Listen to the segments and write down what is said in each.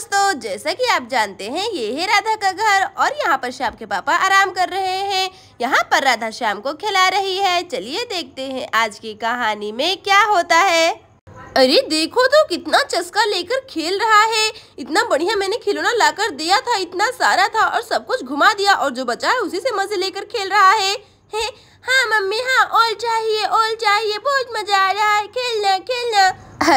दोस्तों जैसा कि आप जानते हैं ये है राधा का घर और यहाँ पर श्याम के पापा आराम कर रहे हैं यहाँ पर राधा श्याम को खिला रही है चलिए देखते हैं आज की कहानी में क्या होता है अरे देखो तो कितना चस्का लेकर खेल रहा है इतना बढ़िया मैंने खिलौना लाकर दिया था इतना सारा था और सब कुछ घुमा दिया और जो बचा है उसी से मजे लेकर खेल रहा है है हाँ मम्मी हाँ ऑल चाहिए ऑल चाहिए बहुत मजा आ रहा है खेलना खेलना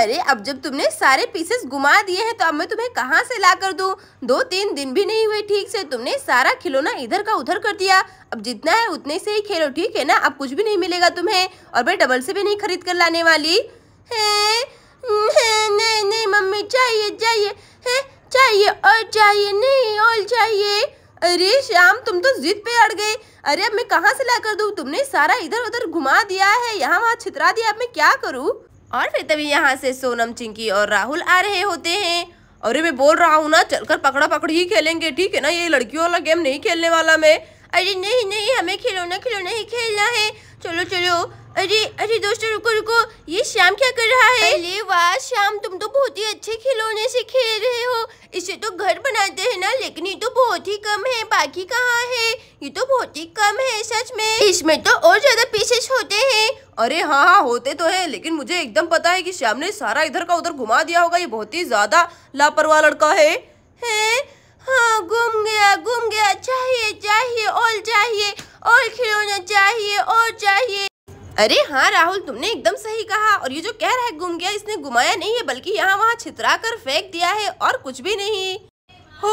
अरे अब जब तुमने सारे पीसेस घुमा दिए हैं तो अब मैं तुम्हें कहाँ से ला कर दूँ दो तीन दिन भी नहीं हुए ठीक से तुमने सारा खिलौना इधर का उधर कर दिया अब जितना है उतने से ही खेलो ठीक है ना अब कुछ भी नहीं मिलेगा तुम्हें और मैं डबल से भी नहीं खरीद कर लाने वाली है, है नहीं नहीं मम्मी चाहिए चाहिए है चाहिए और चाहिए नहीं और चाहिए अरे श्याम तुम तो जिद पे अड़ गए अरे अब मैं कहाँ से ला कर दू तुमने सारा इधर उधर घुमा दिया है यहाँ वहाँ छितरा दिया अब मैं क्या करूँ और फिर तभी यहाँ से सोनम चिंकी और राहुल आ रहे होते हैं अरे मैं बोल रहा हूँ ना चलकर पकड़ा पकड़ ही खेलेंगे ठीक है ना ये लड़कियों वाला गेम नहीं खेलने वाला मैं अरे नहीं नहीं हमें खिलौना खिलौना ही खेलना है चलो चलो अरे अरे दोस्तों रुको रुको ये श्याम क्या कर रहा है अरे वाह श्याम तुम तो बहुत ही अच्छे खिलौने से खेल रहे हो इसे तो घर बनाते हैं ना लेकिन ये तो बहुत ही कम है बाकी कहाँ है ये तो बहुत ही कम है सच में इसमें तो और ज्यादा पीसेस होते हैं अरे हाँ हाँ होते तो है लेकिन मुझे एकदम पता है कि श्याम ने सारा इधर का उधर घुमा दिया होगा ये बहुत ही ज्यादा लापरवाह लड़का है, है? हाँ घूम गया घूम गया चाहिए चाहिए और चाहिए और खिलौना चाहिए और चाहिए अरे हाँ राहुल तुमने एकदम सही कहा और ये जो कह रहा है गुम गया इसने घुमाया नहीं है बल्कि यहाँ वहाँ छितरा कर फेंक दिया है और कुछ भी नहीं हो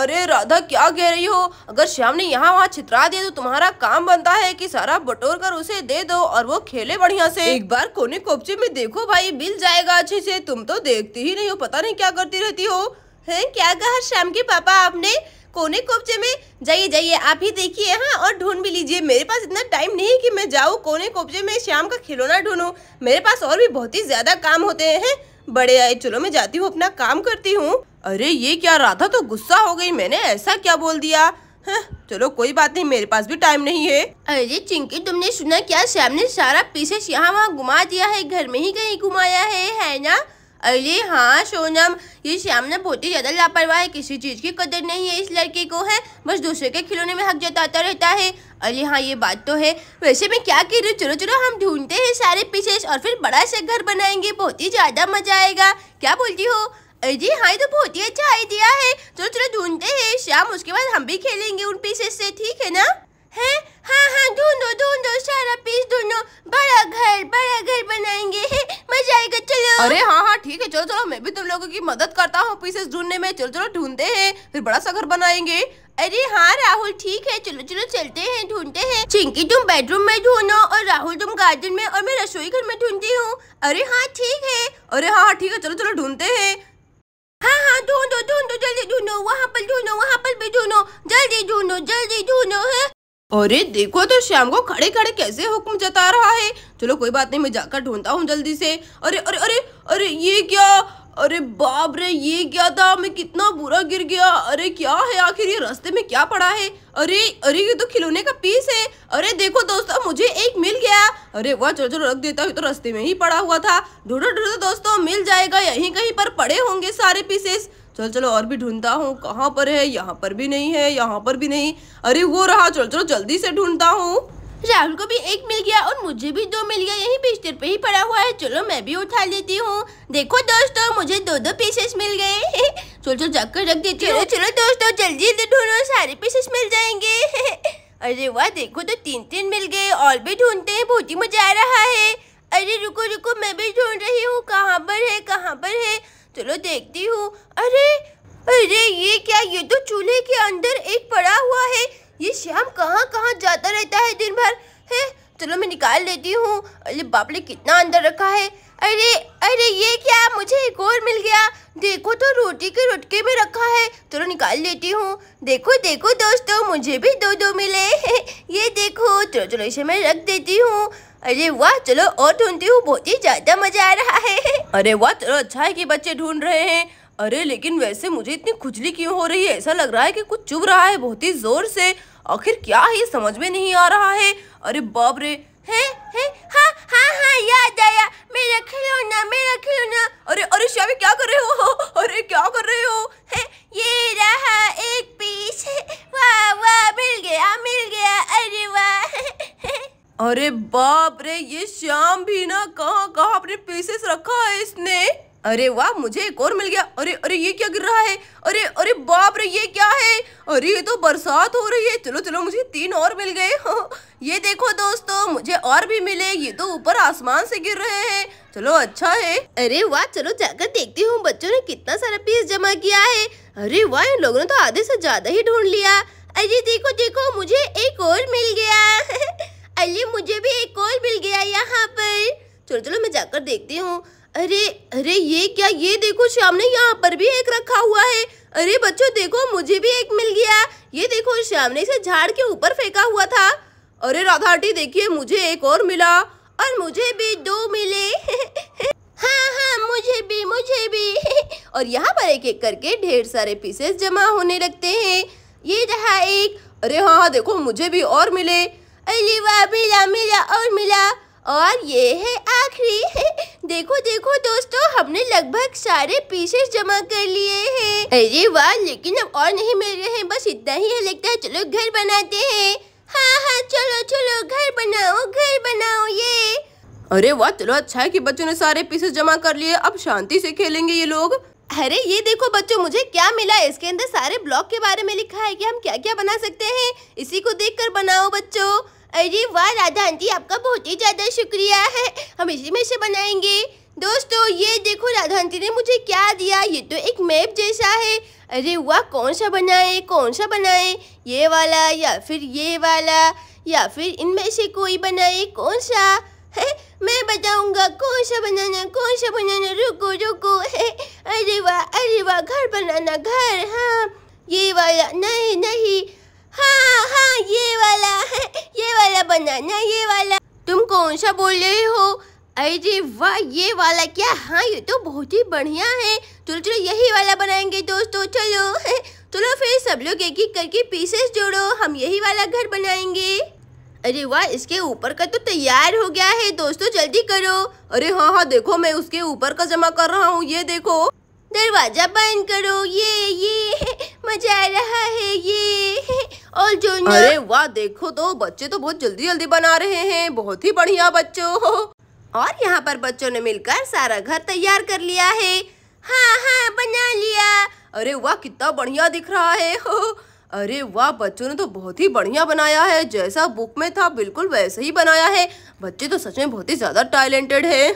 अरे राधा क्या कह रही हो अगर श्याम ने यहाँ वहाँ छितरा दिया तो तुम्हारा काम बनता है कि सारा बटोर कर उसे दे दो और वो खेले बढ़िया से एक बार कोने कोपचे में देखो भाई मिल जाएगा अच्छे से तुम तो देखती ही नहीं हो पता नहीं क्या करती रहती हो है क्या कहा श्याम के पापा आपने कोने कोपचे में जाइए जाइए आप ही देखिए हाँ और ढूंढ भी लीजिए मेरे पास इतना टाइम नहीं कि मैं जाऊँ कोने कोपचे में शाम का खिलौना ढूंढूँ मेरे पास और भी बहुत ही ज़्यादा काम होते हैं बड़े आए चलो मैं जाती हूँ अपना काम करती हूँ अरे ये क्या राधा तो गुस्सा हो गई मैंने ऐसा क्या बोल दिया है हाँ, चलो कोई बात नहीं मेरे पास भी टाइम नहीं है अरे चिंकी तुमने सुना क्या श्याम ने सारा पीसेस यहाँ वहाँ घुमा दिया है घर में ही कहीं घुमाया है है ना अरे हाँ सोनम ये श्याम ने बहुत ही ज़्यादा लापरवाह है किसी चीज़ की कदर नहीं है इस लड़के को है बस दूसरे के खिलौने में हक जताता रहता है अरे हाँ ये बात तो है वैसे मैं क्या कह रही हूँ चलो चलो हम ढूंढते हैं सारे पीसेस और फिर बड़ा सा घर बनाएंगे बहुत ही ज़्यादा मज़ा आएगा क्या बोलती हो अरे हाँ ये तो बहुत ही अच्छा आइडिया है चलो चलो ढूंढते है श्याम उसके बाद हम भी खेलेंगे उन पीसेस से ठीक है ना है हाँ हाँ ढूंढो ढूंढो सारा पीस ढूंढो बड़ा घर बड़ा मदद करता हूँ पीसेस ढूंढने में चलो चलो ढूंढते हैं फिर बड़ा सा घर बनाएंगे अरे हाँ राहुल ठीक है चलो चलो चलते हैं ढूंढते हैं चिंकी तुम बेडरूम में ढूंढो और राहुल तुम गार्डन में और मैं रसोई घर में ढूंढती हूँ अरे हाँ ठीक है अरे हाँ, हाँ ठीक है चलो चलो ढूंढते हैं हाँ हाँ ढूंढो ढूंढो जल्दी ढूंढो वहाँ पर ढूंढो वहाँ पर भी ढूंढो जल्दी ढूंढो जल्दी ढूंढो है अरे देखो तो श्याम को खड़े खड़े कैसे हुक्म जता रहा है चलो कोई बात नहीं मैं जाकर ढूंढता हूँ जल्दी से अरे अरे अरे अरे ये क्या अरे बाप रे ये क्या था मैं कितना बुरा गिर गया अरे क्या है आखिर ये रास्ते में क्या पड़ा है अरे अरे ये तो खिलौने का पीस है अरे देखो दोस्तों मुझे एक मिल गया अरे वह चलो चलो रख देता हूँ तो रास्ते में ही पड़ा हुआ था ढूंढो ढूंढो दोस्तों मिल जाएगा यहीं कहीं पर पड़े होंगे सारे पीसेस चल चलो और भी ढूंढता हूँ कहाँ पर है यहाँ पर भी नहीं है यहाँ पर भी नहीं अरे वो रहा चलो चलो जल्दी से ढूंढता हूँ राहुल को भी एक मिल गया और मुझे भी दो मिल गया यही बिस्तर पे ही पड़ा हुआ है चलो मैं भी उठा लेती हूँ देखो दोस्तों मुझे दो दो पीसेस मिल गए चलो चलो जाकर रख देती हूँ चलो दोस्तों जल्दी जल्दी ढूंढो सारे पीसेस मिल जाएंगे अरे वाह देखो तो तीन तीन मिल गए और भी ढूंढते हैं बहुत ही मजा आ रहा है अरे रुको रुको मैं भी ढूंढ रही हूँ कहाँ पर है कहाँ पर है चलो देखती हूँ अरे अरे ये क्या ये तो चूल्हे के अंदर एक पड़ा हुआ है ये श्याम कहाँ कहाँ जाता रहता है दिन भर है चलो मैं निकाल लेती हूँ अरे बाप ने कितना अंदर रखा है अरे अरे ये क्या मुझे एक और मिल गया देखो तो रोटी के रोटके में रखा है चलो निकाल लेती हूँ देखो देखो दोस्तों मुझे भी दो दो मिले ये देखो चलो चलो इसे मैं रख देती हूँ अरे वाह चलो और ढूंढती हूँ बहुत ही ज़्यादा मज़ा आ रहा है अरे वाह चलो अच्छा है कि बच्चे ढूंढ रहे हैं अरे लेकिन वैसे मुझे इतनी खुजली क्यों हो रही है ऐसा लग रहा है कि कुछ चुभ रहा है बहुत ही ज़ोर से आखिर क्या है ये समझ में नहीं आ रहा है अरे बाप रे है है हाँ हाँ हाँ याद आया मेरा खिलौना मेरा खिलौना अरे अरे श्यामी क्या कर रहे हो अरे क्या कर रहे हो है ये रहा एक पीस वाह वाह मिल गया मिल गया अरे वाह अरे बाप रे ये श्याम भी ना कहाँ कहाँ अपने पीसेस रखा है इसने अरे वाह मुझे एक और मिल गया अरे अरे ये क्या गिर रहा है अरे अरे बाप रे ये क्या है अरे ये तो बरसात हो रही है चलो चलो मुझे तीन और मिल गए ये देखो दोस्तों मुझे और भी मिले ये तो ऊपर आसमान से गिर रहे हैं चलो अच्छा है अरे वाह चलो जाकर देखती हूँ बच्चों ने कितना सारा पीस जमा किया है अरे वाह इन लोगों ने तो आधे से ज्यादा ही ढूंढ लिया अरे देखो देखो मुझे एक और मिल गया अरे मुझे भी एक और मिल गया यहाँ पर चलो चलो मैं जाकर देखती हूँ अरे अरे ये क्या ये देखो श्याम ने यहाँ पर भी एक रखा हुआ है अरे बच्चों देखो मुझे भी एक मिल गया ये देखो श्याम ने इसे झाड़ के ऊपर फेंका हुआ था अरे राधा आंटी देखिए मुझे एक और मिला और मुझे भी दो मिले हाँ हाँ मुझे भी मुझे भी और यहाँ पर एक एक करके ढेर सारे पीसेस जमा होने लगते हैं ये रहा एक अरे हाँ हाँ देखो मुझे भी और मिले अरे वाह मिला मिला और मिला और ये है आखिरी देखो देखो दोस्तों हमने लगभग सारे पीसेस जमा कर लिए हैं अरे वाह लेकिन अब और नहीं मिल रहे हैं बस इतना ही है लगता है चलो घर बनाते हैं हाँ हाँ चलो चलो घर बनाओ घर बनाओ ये अरे वाह चलो अच्छा है कि बच्चों ने सारे पीसेस जमा कर लिए अब शांति से खेलेंगे ये लोग अरे ये देखो बच्चों मुझे क्या मिला इसके अंदर सारे ब्लॉक के बारे में लिखा है कि हम क्या क्या बना सकते हैं इसी को देखकर बनाओ बच्चों अरे वाह राधा आंटी आपका बहुत ही ज़्यादा शुक्रिया है हम इसी में से बनाएंगे दोस्तों ये देखो राधा आंटी ने मुझे क्या दिया ये तो एक मैप जैसा है अरे वाह कौन सा बनाए कौन सा बनाए ये वाला या फिर ये वाला या फिर इनमें से कोई बनाए कौन सा है मैं बताऊंगा कौन सा बनाना कौन सा बनाना रुको रुको है अरे वाह अरे वाह घर बनाना घर हाँ ये वाला नहीं नहीं हाँ हाँ ये वाला है ये वाला बनाना ये वाला तुम कौन सा बोल रहे हो अरे वाह ये वाला क्या हाँ ये तो बहुत ही बढ़िया है चलो चलो यही वाला बनाएंगे दोस्तों चलो चलो फिर सब लोग एक एक करके पीसेस जोड़ो हम यही वाला घर बनाएंगे अरे वाह इसके ऊपर का तो तैयार हो गया है दोस्तों जल्दी करो अरे हाँ हाँ देखो मैं उसके ऊपर का जमा कर रहा हूँ ये देखो दरवाज़ा बंद करो ये ये मजा आ रहा है ये और जो अरे वाह देखो तो बच्चे तो बहुत जल्दी जल्दी बना रहे हैं बहुत ही बढ़िया बच्चों और यहाँ पर बच्चों ने मिलकर सारा घर तैयार कर लिया है हाँ हाँ बना लिया अरे वाह कितना बढ़िया दिख रहा है अरे वाह बच्चों ने तो बहुत ही बढ़िया बनाया है जैसा बुक में था बिल्कुल वैसे ही बनाया है बच्चे तो सच में बहुत ही ज़्यादा टैलेंटेड है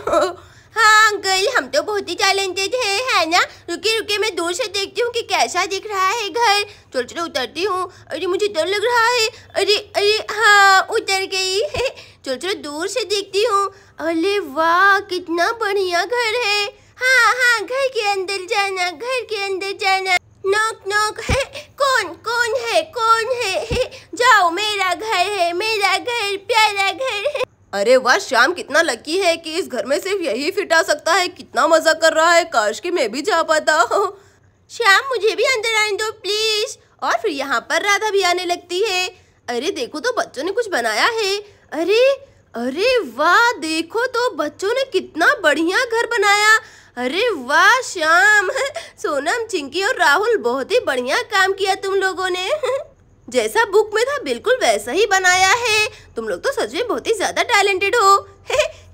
हाँ अंकल हम तो बहुत ही टैलेंटेड है है ना रुके रुके मैं दूर से देखती हूँ कि कैसा दिख रहा है घर चल चलो उतरती हूँ अरे मुझे डर लग रहा है अरे अरे हाँ उतर गई चल चलो दूर से देखती हूँ अरे वाह कितना बढ़िया घर है हाँ हाँ घर के अंदर जाना घर के अंदर जाना नोक नोक है कौन कौन है कौन है, है जाओ मेरा घर है मेरा घर प्यारा घर है अरे वाह श्याम कितना लकी है कि इस घर में सिर्फ यही फिट आ सकता है कितना मजा कर रहा है काश कि मैं भी जा पाता श्याम मुझे भी अंदर आने दो प्लीज और फिर यहाँ पर राधा भी आने लगती है अरे देखो तो बच्चों ने कुछ बनाया है अरे अरे वाह देखो तो बच्चों ने कितना बढ़िया घर बनाया अरे वाह श्याम सोनम चिंकी और राहुल बहुत ही बढ़िया काम किया तुम लोगों ने जैसा बुक में था बिल्कुल वैसा ही बनाया है तुम लोग तो सच में बहुत ही ज्यादा टैलेंटेड हो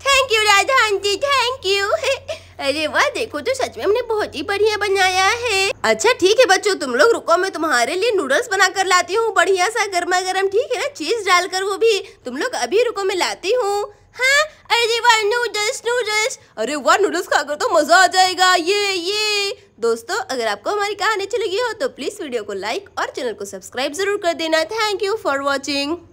thank you Radha aunty thank you अरे वाह देखो तो सच में हमने बहुत ही बढ़िया बनाया है अच्छा ठीक है बच्चों तुम लोग रुको मैं तुम्हारे लिए नूडल्स बना कर लाती हूँ बढ़िया सा गर्मा गर्म ठीक है ना चीज डालकर वो भी तुम लोग अभी रुको मैं लाती हूँ हाँ अरे वन नूडल्स नूडल्स अरे वन नूडल्स खाकर तो मज़ा आ जाएगा ये ये दोस्तों अगर आपको हमारी कहानी अच्छी लगी हो तो प्लीज़ वीडियो को लाइक और चैनल को सब्सक्राइब जरूर कर देना थैंक यू फॉर वॉचिंग